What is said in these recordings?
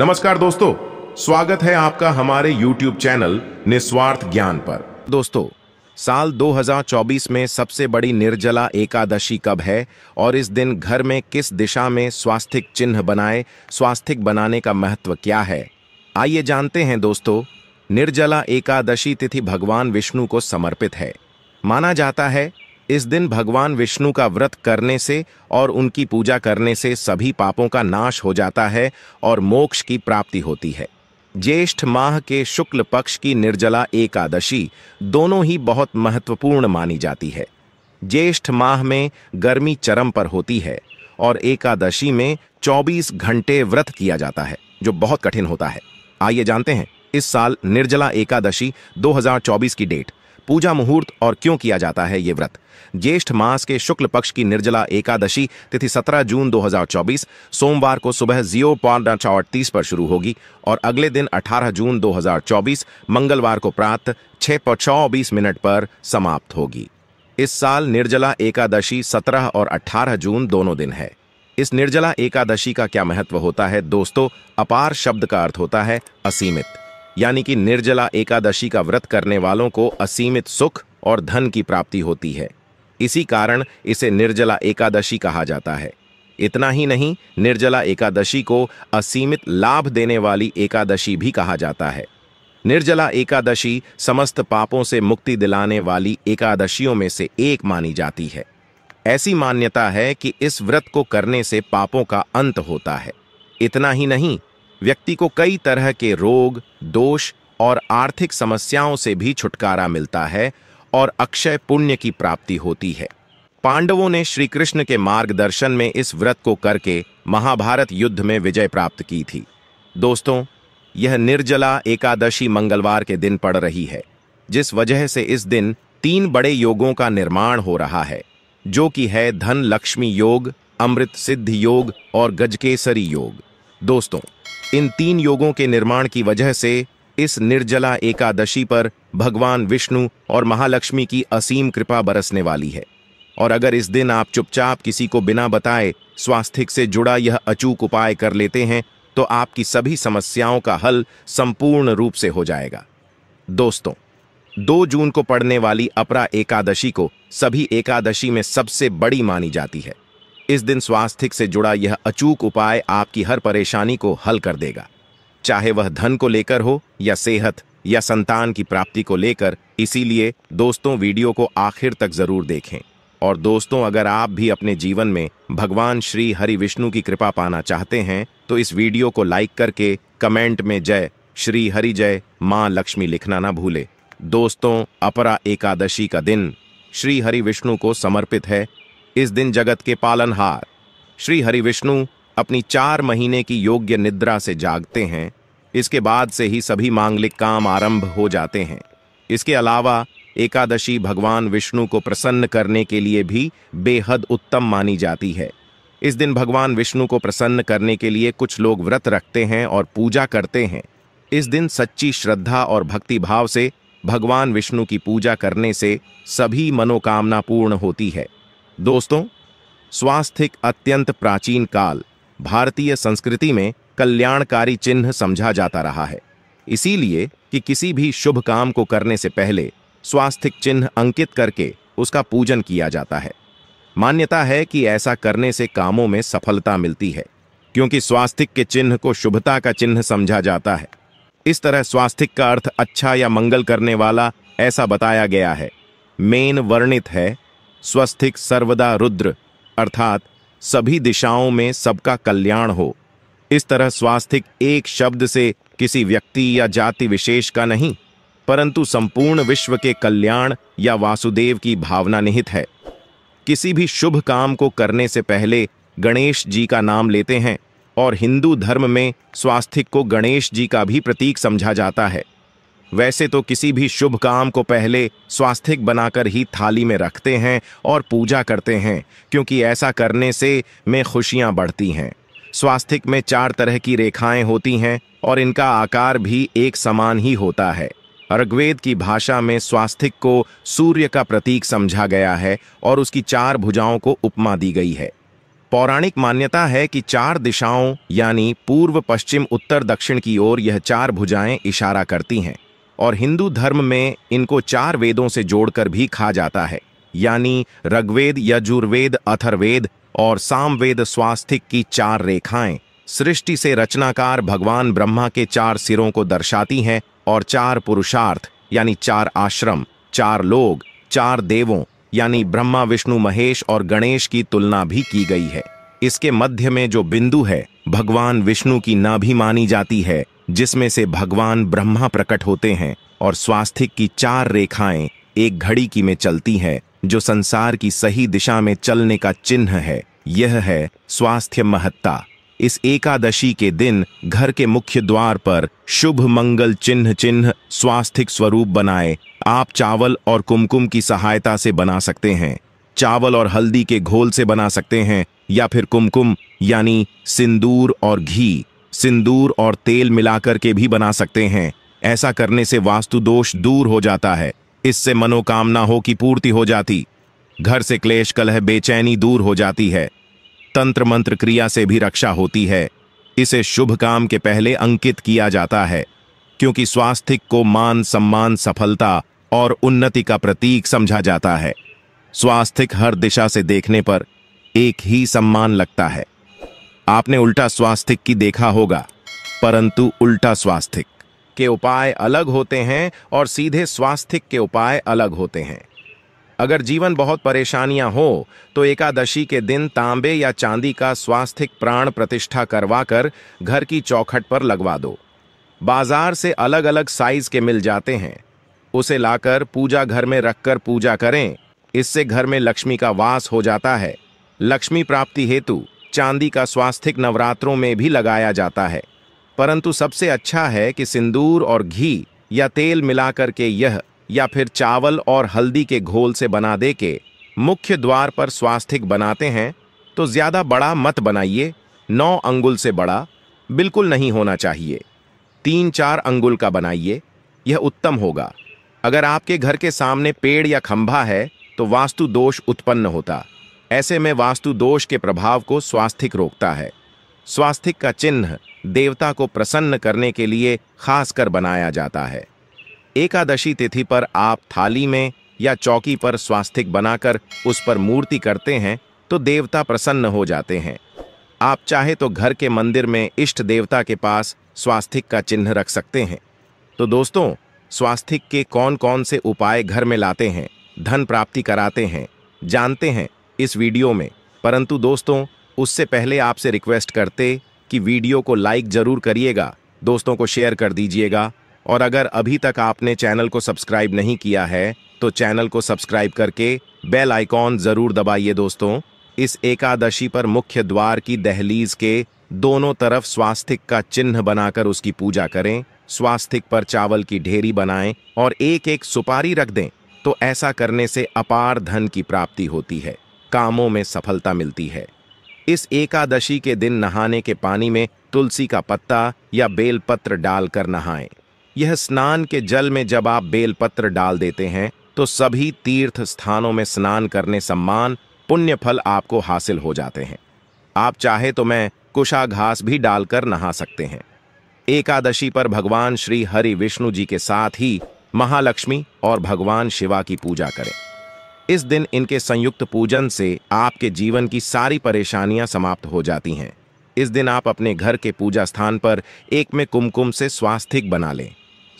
नमस्कार दोस्तों स्वागत है आपका हमारे YouTube चैनल निस्वार्थ ज्ञान पर दोस्तों साल 2024 में सबसे बड़ी निर्जला एकादशी कब है और इस दिन घर में किस दिशा में स्वास्थिक चिन्ह बनाए स्वास्थिक बनाने का महत्व क्या है आइए जानते हैं दोस्तों निर्जला एकादशी तिथि भगवान विष्णु को समर्पित है माना जाता है इस दिन भगवान विष्णु का व्रत करने से और उनकी पूजा करने से सभी पापों का नाश हो जाता है और मोक्ष की प्राप्ति होती है ज्येष्ठ माह के शुक्ल पक्ष की निर्जला एकादशी दोनों ही बहुत महत्वपूर्ण मानी जाती है ज्येष्ठ माह में गर्मी चरम पर होती है और एकादशी में 24 घंटे व्रत किया जाता है जो बहुत कठिन होता है आइए जानते हैं इस साल निर्जला एकादशी 2024 की डेट पूजा मुहूर्त और क्यों किया जाता है ये व्रत ज्येष्ठ मास के शुक्ल पक्ष की निर्जला एकादशी तिथि 17 जून 2024 सोमवार को सुबह जियो पौना चौतीस पर शुरू होगी और अगले दिन 18 जून 2024 मंगलवार को प्रात छः चौबीस मिनट पर समाप्त होगी इस साल निर्जला एकादशी 17 और 18 जून दोनों दिन है इस निर्जला एकादशी का क्या महत्व होता है दोस्तों अपार शब्द का अर्थ होता है असीमित यानी कि निर्जला एकादशी का व्रत करने वालों को असीमित सुख और धन की प्राप्ति होती है इसी कारण इसे निर्जला एकादशी कहा जाता है इतना ही नहीं निर्जला एकादशी को असीमित लाभ देने वाली एकादशी भी कहा जाता है निर्जला एकादशी समस्त पापों से मुक्ति दिलाने वाली एकादशियों में से एक मानी जाती है ऐसी मान्यता है कि इस व्रत को करने से पापों का अंत होता है इतना ही नहीं व्यक्ति को कई तरह के रोग दोष और आर्थिक समस्याओं से भी छुटकारा मिलता है और अक्षय पुण्य की प्राप्ति होती है पांडवों ने श्री कृष्ण के मार्गदर्शन में इस व्रत को करके महाभारत युद्ध में विजय प्राप्त की थी दोस्तों यह निर्जला एकादशी मंगलवार के दिन पड़ रही है जिस वजह से इस दिन तीन बड़े योगों का निर्माण हो रहा है जो कि है धन लक्ष्मी योग अमृत सिद्ध योग और गजकेसरी योग दोस्तों इन तीन योगों के निर्माण की वजह से इस निर्जला एकादशी पर भगवान विष्णु और महालक्ष्मी की असीम कृपा बरसने वाली है और अगर इस दिन आप चुपचाप किसी को बिना बताए स्वास्थ्य से जुड़ा यह अचूक उपाय कर लेते हैं तो आपकी सभी समस्याओं का हल संपूर्ण रूप से हो जाएगा दोस्तों दो जून को पड़ने वाली अपरा एकादशी को सभी एकादशी में सबसे बड़ी मानी जाती है इस दिन स्वास्थ्य से जुड़ा यह अचूक उपाय आपकी हर परेशानी को हल कर देगा चाहे वह धन को लेकर हो या सेहत या संतान की प्राप्ति को लेकर इसीलिए दोस्तों वीडियो को आखिर तक जरूर देखें और दोस्तों अगर आप भी अपने जीवन में भगवान श्री हरि विष्णु की कृपा पाना चाहते हैं तो इस वीडियो को लाइक करके कमेंट में जय श्री हरि जय माँ लक्ष्मी लिखना ना भूले दोस्तों अपरा एकादशी का दिन श्री हरि विष्णु को समर्पित है इस दिन जगत के पालनहार श्री हरि विष्णु अपनी चार महीने की योग्य निद्रा से जागते हैं इसके बाद से ही सभी मांगलिक काम आरंभ हो जाते हैं इसके अलावा एकादशी भगवान विष्णु को प्रसन्न करने के लिए भी बेहद उत्तम मानी जाती है इस दिन भगवान विष्णु को प्रसन्न करने के लिए कुछ लोग व्रत रखते हैं और पूजा करते हैं इस दिन सच्ची श्रद्धा और भक्ति भाव से भगवान विष्णु की पूजा करने से सभी मनोकामना पूर्ण होती है दोस्तों स्वास्थ्य अत्यंत प्राचीन काल भारतीय संस्कृति में कल्याणकारी चिन्ह समझा जाता रहा है इसीलिए कि किसी भी शुभ काम को करने से पहले स्वास्थ्य चिन्ह अंकित करके उसका पूजन किया जाता है मान्यता है कि ऐसा करने से कामों में सफलता मिलती है क्योंकि स्वास्थ्य के चिन्ह को शुभता का चिन्ह समझा जाता है इस तरह स्वास्थ्य का अर्थ अच्छा या मंगल करने वाला ऐसा बताया गया है मेन वर्णित है स्वस्थिक सर्वदा रुद्र अर्थात सभी दिशाओं में सबका कल्याण हो इस तरह स्वास्थिक एक शब्द से किसी व्यक्ति या जाति विशेष का नहीं परंतु संपूर्ण विश्व के कल्याण या वासुदेव की भावना निहित है किसी भी शुभ काम को करने से पहले गणेश जी का नाम लेते हैं और हिंदू धर्म में स्वास्थिक को गणेश जी का भी प्रतीक समझा जाता है वैसे तो किसी भी शुभ काम को पहले स्वास्थ्य बनाकर ही थाली में रखते हैं और पूजा करते हैं क्योंकि ऐसा करने से में खुशियां बढ़ती हैं स्वास्थ्य में चार तरह की रेखाएं होती हैं और इनका आकार भी एक समान ही होता है ऋग्वेद की भाषा में स्वास्थिक को सूर्य का प्रतीक समझा गया है और उसकी चार भुजाओं को उपमा दी गई है पौराणिक मान्यता है कि चार दिशाओं यानी पूर्व पश्चिम उत्तर दक्षिण की ओर यह चार भुजाएं इशारा करती हैं और हिंदू धर्म में इनको चार वेदों से जोड़कर भी खा जाता है यानी ऋग्वेद यजुर्वेद अथर्वेद और सामवेद स्वास्थिक की चार रेखाएं सृष्टि से रचनाकार भगवान ब्रह्मा के चार सिरों को दर्शाती हैं और चार पुरुषार्थ यानी चार आश्रम चार लोग चार देवों यानी ब्रह्मा विष्णु महेश और गणेश की तुलना भी की गई है इसके मध्य में जो बिंदु है भगवान विष्णु की ना भी मानी जाती है जिसमें से भगवान ब्रह्मा प्रकट होते हैं और स्वास्थिक की चार रेखाएं एक घड़ी की में चलती हैं जो संसार की सही दिशा में चलने का चिन्ह है यह है स्वास्थ्य महत्ता इस एकादशी के दिन घर के मुख्य द्वार पर शुभ मंगल चिन्ह चिन्ह स्वास्थिक स्वरूप बनाए आप चावल और कुमकुम की सहायता से बना सकते हैं चावल और हल्दी के घोल से बना सकते हैं या फिर कुमकुम यानी सिंदूर और घी सिंदूर और तेल मिलाकर के भी बना सकते हैं ऐसा करने से वास्तु दोष दूर हो जाता है इससे मनोकामना हो की पूर्ति हो जाती घर से क्लेश कलह बेचैनी दूर हो जाती है तंत्र मंत्र क्रिया से भी रक्षा होती है इसे शुभ काम के पहले अंकित किया जाता है क्योंकि स्वास्थ्य को मान सम्मान सफलता और उन्नति का प्रतीक समझा जाता है स्वास्थ्य हर दिशा से देखने पर एक ही सम्मान लगता है आपने उल्टा स्वास्थ्य की देखा होगा परंतु उल्टा स्वास्थ्य के उपाय अलग होते हैं और सीधे स्वास्थ्य के उपाय अलग होते हैं अगर जीवन बहुत परेशानियां हो तो एकादशी के दिन तांबे या चांदी का स्वास्थिक प्राण प्रतिष्ठा करवाकर घर की चौखट पर लगवा दो बाजार से अलग अलग साइज के मिल जाते हैं उसे लाकर पूजा घर में रखकर पूजा करें इससे घर में लक्ष्मी का वास हो जाता है लक्ष्मी प्राप्ति हेतु चांदी का स्वास्थ्य नवरात्रों में भी लगाया जाता है परंतु सबसे अच्छा है कि सिंदूर और घी या तेल मिलाकर के यह या फिर चावल और हल्दी के घोल से बना दे के मुख्य द्वार पर स्वास्थ्य बनाते हैं तो ज़्यादा बड़ा मत बनाइए नौ अंगुल से बड़ा बिल्कुल नहीं होना चाहिए तीन चार अंगुल का बनाइए यह उत्तम होगा अगर आपके घर के सामने पेड़ या खंभा है तो वास्तु दोष उत्पन्न होता ऐसे में वास्तु दोष के प्रभाव को स्वास्थिक रोकता है स्वास्थिक का चिन्ह देवता को प्रसन्न करने के लिए खासकर बनाया जाता है एकादशी तिथि पर आप थाली में या चौकी पर स्वास्थिक बनाकर उस पर मूर्ति करते हैं तो देवता प्रसन्न हो जाते हैं आप चाहे तो घर के मंदिर में इष्ट देवता के पास स्वास्थिक का चिन्ह रख सकते हैं तो दोस्तों स्वास्थिक के कौन कौन से उपाय घर में लाते हैं धन प्राप्ति कराते हैं जानते हैं इस वीडियो में परंतु दोस्तों उससे पहले आपसे रिक्वेस्ट करते कि वीडियो को लाइक जरूर करिएगा दोस्तों को शेयर कर दीजिएगा और अगर अभी तक आपने चैनल को सब्सक्राइब नहीं किया है तो चैनल को सब्सक्राइब करके बेल आइकॉन जरूर दबाइए दोस्तों इस एकादशी पर मुख्य द्वार की दहलीज के दोनों तरफ स्वास्थिक का चिन्ह बनाकर उसकी पूजा करें स्वास्थिक पर चावल की ढेरी बनाएं और एक एक सुपारी रख दें तो ऐसा करने से अपार धन की प्राप्ति होती है कामों में सफलता मिलती है इस एकादशी के दिन नहाने के पानी में तुलसी का पत्ता या बेलपत्र डालकर नहाएं। यह स्नान के जल में जब आप बेलपत्र डाल देते हैं तो सभी तीर्थ स्थानों में स्नान करने सम्मान पुण्य फल आपको हासिल हो जाते हैं आप चाहे तो मैं कुशा घास भी डालकर नहा सकते हैं एकादशी पर भगवान श्री हरि विष्णु जी के साथ ही महालक्ष्मी और भगवान शिवा की पूजा करें इस दिन इनके संयुक्त पूजन से आपके जीवन की सारी परेशानियां समाप्त हो जाती हैं इस दिन आप अपने घर के पूजा स्थान पर एक में कुमकुम से स्वास्थिक बना लें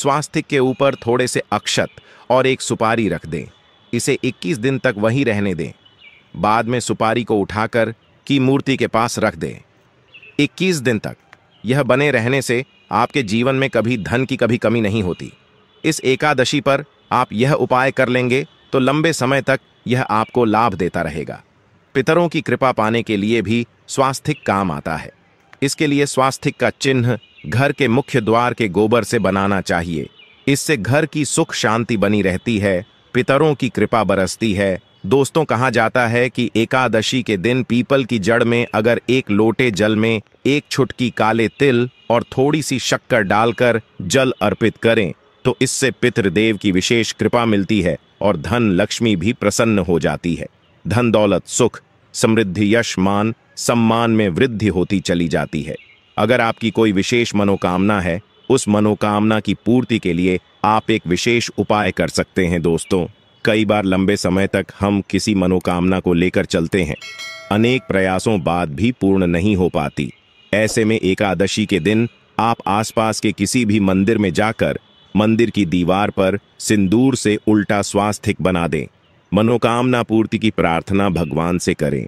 स्वास्थिक के ऊपर थोड़े से अक्षत और एक सुपारी रख दें इसे 21 दिन तक वहीं रहने दें बाद में सुपारी को उठाकर की मूर्ति के पास रख दें 21 दिन तक यह बने रहने से आपके जीवन में कभी धन की कभी कमी नहीं होती इस एकादशी पर आप यह उपाय कर लेंगे तो लंबे समय तक यह आपको लाभ देता रहेगा पितरों की कृपा पाने के लिए भी स्वास्थिक काम आता है इसके लिए स्वास्थिक का चिन्ह घर के मुख्य द्वार के गोबर से बनाना चाहिए इससे घर की सुख शांति बनी रहती है पितरों की कृपा बरसती है दोस्तों कहा जाता है कि एकादशी के दिन पीपल की जड़ में अगर एक लोटे जल में एक छुटकी काले तिल और थोड़ी सी शक्कर डालकर जल अर्पित करें तो इससे पितृदेव की विशेष कृपा मिलती है और धन लक्ष्मी भी प्रसन्न हो जाती है धन दौलत सुख समृद्धि यश मान सम्मान में वृद्धि होती चली जाती है अगर आपकी कोई विशेष मनोकामना है उस मनोकामना की पूर्ति के लिए आप एक विशेष उपाय कर सकते हैं दोस्तों कई बार लंबे समय तक हम किसी मनोकामना को लेकर चलते हैं अनेक प्रयासों बाद भी पूर्ण नहीं हो पाती ऐसे में एकादशी के दिन आप आसपास के किसी भी मंदिर में जाकर मंदिर की दीवार पर सिंदूर से उल्टा स्वास्थिक बना दें मनोकामना पूर्ति की प्रार्थना भगवान से करें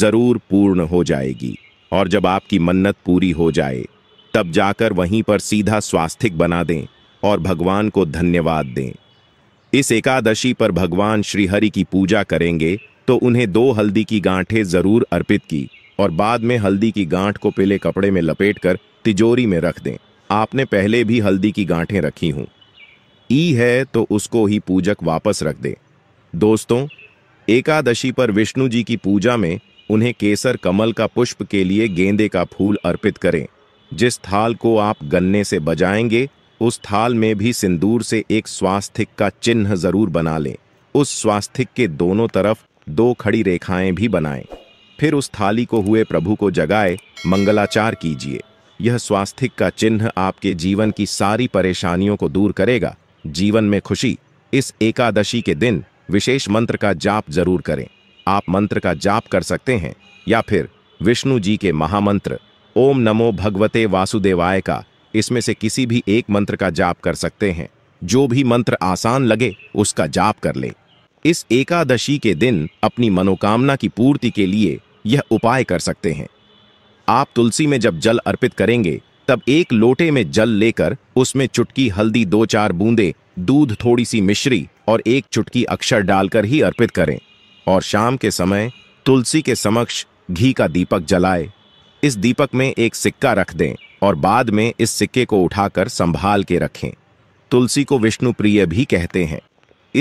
जरूर पूर्ण हो जाएगी और जब आपकी मन्नत पूरी हो जाए तब जाकर वहीं पर सीधा स्वास्थिक बना दें और भगवान को धन्यवाद दें इस एकादशी पर भगवान श्रीहरि की पूजा करेंगे तो उन्हें दो हल्दी की गांठें जरूर अर्पित की और बाद में हल्दी की गांठ को पीले कपड़े में लपेट कर तिजोरी में रख दें आपने पहले भी हल्दी की गांठें रखी हूं ई है तो उसको ही पूजक वापस रख दे दोस्तों एकादशी पर विष्णु जी की पूजा में उन्हें केसर कमल का पुष्प के लिए गेंदे का फूल अर्पित करें जिस थाल को आप गन्ने से बजाएंगे उस थाल में भी सिंदूर से एक स्वास्थिक का चिन्ह जरूर बना लें उस स्वास्थिक के दोनों तरफ दो खड़ी रेखाएं भी बनाएं। फिर उस थाली को हुए प्रभु को जगाए मंगलाचार कीजिए यह स्वास्थ्य का चिन्ह आपके जीवन की सारी परेशानियों को दूर करेगा जीवन में खुशी इस एकादशी के दिन विशेष मंत्र का जाप जरूर करें आप मंत्र का जाप कर सकते हैं या फिर विष्णु जी के महामंत्र ओम नमो भगवते वासुदेवाय का इसमें से किसी भी एक मंत्र का जाप कर सकते हैं जो भी मंत्र आसान लगे उसका जाप कर ले इस एकादशी के दिन अपनी मनोकामना की पूर्ति के लिए यह उपाय कर सकते हैं आप तुलसी में जब जल अर्पित करेंगे तब एक लोटे में जल लेकर उसमें चुटकी हल्दी दो चार बूंदे दूध थोड़ी सी मिश्री और एक चुटकी अक्षर डालकर ही अर्पित करें और शाम के समय तुलसी के समक्ष घी का दीपक जलाए इस दीपक में एक सिक्का रख दें और बाद में इस सिक्के को उठाकर संभाल के रखें तुलसी को विष्णु प्रिय भी कहते हैं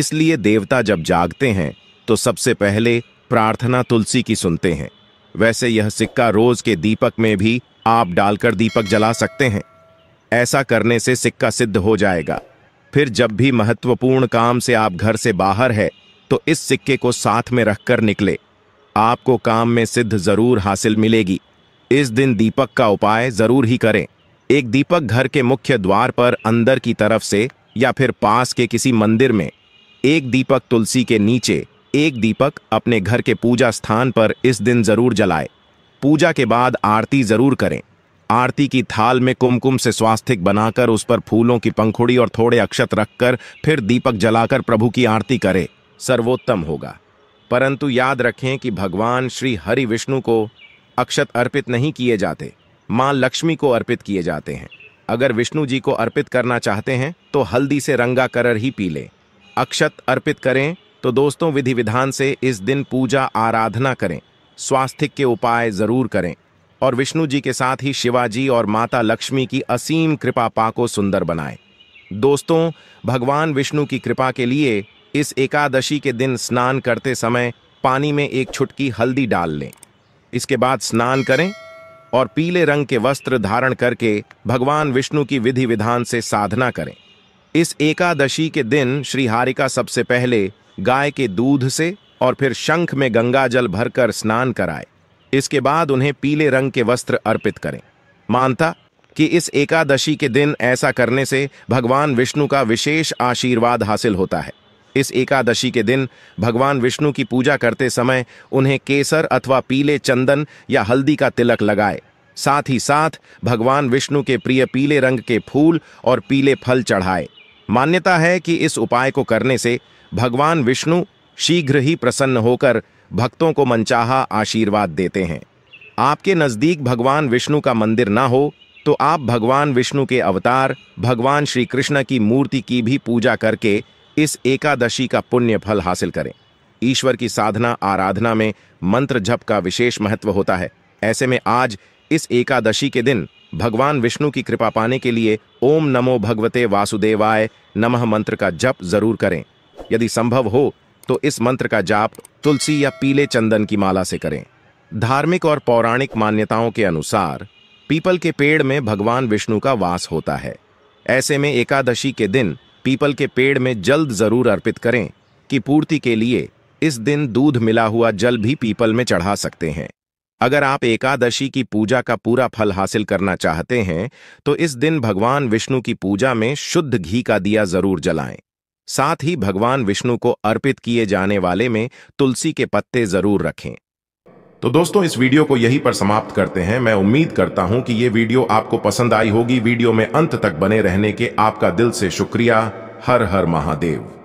इसलिए देवता जब जागते हैं तो सबसे पहले प्रार्थना तुलसी की सुनते हैं वैसे यह सिक्का रोज के दीपक में भी आप डालकर दीपक जला सकते हैं ऐसा करने से सिक्का सिद्ध हो जाएगा फिर जब भी महत्वपूर्ण काम से आप घर से बाहर है तो इस सिक्के को साथ में रखकर निकले आपको काम में सिद्ध जरूर हासिल मिलेगी इस दिन दीपक का उपाय जरूर ही करें एक दीपक घर के मुख्य द्वार पर अंदर की तरफ से या फिर पास के किसी मंदिर में एक दीपक तुलसी के नीचे एक दीपक अपने घर के पूजा स्थान पर इस दिन जरूर जलाएं। पूजा के बाद आरती जरूर करें आरती की थाल में कुमकुम से स्वास्थिक बनाकर उस पर फूलों की पंखुड़ी और थोड़े अक्षत रखकर फिर दीपक जलाकर प्रभु की आरती करें सर्वोत्तम होगा परंतु याद रखें कि भगवान श्री हरि विष्णु को अक्षत अर्पित नहीं किए जाते माँ लक्ष्मी को अर्पित किए जाते हैं अगर विष्णु जी को अर्पित करना चाहते हैं तो हल्दी से रंगा करर ही पी लें अक्षत अर्पित करें तो दोस्तों विधि विधान से इस दिन पूजा आराधना करें स्वास्थ्य के उपाय जरूर करें और विष्णु जी के साथ ही शिवाजी और माता लक्ष्मी की असीम कृपा पा को सुंदर बनाएं दोस्तों भगवान विष्णु की कृपा के लिए इस एकादशी के दिन स्नान करते समय पानी में एक छुटकी हल्दी डाल लें इसके बाद स्नान करें और पीले रंग के वस्त्र धारण करके भगवान विष्णु की विधि विधान से साधना करें इस एकादशी के दिन श्री हारिका सबसे पहले गाय के दूध से और फिर शंख में गंगा जल भरकर स्नान कराए इसके बाद उन्हें पीले रंग के वस्त्र अर्पित करें मानता कि इस एकादशी के दिन ऐसा करने से भगवान विष्णु का विशेष आशीर्वाद हासिल होता है इस एकादशी के दिन भगवान विष्णु की पूजा करते समय उन्हें केसर अथवा पीले चंदन या हल्दी का तिलक लगाए साथ ही साथ भगवान विष्णु के प्रिय पीले रंग के फूल और पीले फल चढ़ाए मान्यता है कि इस उपाय को करने से भगवान विष्णु शीघ्र ही प्रसन्न होकर भक्तों को मनचाहा आशीर्वाद देते हैं आपके नज़दीक भगवान विष्णु का मंदिर ना हो तो आप भगवान विष्णु के अवतार भगवान श्री कृष्ण की मूर्ति की भी पूजा करके इस एकादशी का पुण्य फल हासिल करें ईश्वर की साधना आराधना में मंत्र जप का विशेष महत्व होता है ऐसे में आज इस एकादशी के दिन भगवान विष्णु की कृपा पाने के लिए ओम नमो भगवते वासुदेवाय नमः मंत्र का जप जरूर करें यदि संभव हो तो इस मंत्र का जाप तुलसी या पीले चंदन की माला से करें धार्मिक और पौराणिक मान्यताओं के अनुसार पीपल के पेड़ में भगवान विष्णु का वास होता है ऐसे में एकादशी के दिन पीपल के पेड़ में जल्द जरूर अर्पित करें कि पूर्ति के लिए इस दिन दूध मिला हुआ जल भी पीपल में चढ़ा सकते हैं अगर आप एकादशी की पूजा का पूरा फल हासिल करना चाहते हैं तो इस दिन भगवान विष्णु की पूजा में शुद्ध घी का दिया जरूर जलाएं साथ ही भगवान विष्णु को अर्पित किए जाने वाले में तुलसी के पत्ते जरूर रखें तो दोस्तों इस वीडियो को यहीं पर समाप्त करते हैं मैं उम्मीद करता हूं कि ये वीडियो आपको पसंद आई होगी वीडियो में अंत तक बने रहने के आपका दिल से शुक्रिया हर हर महादेव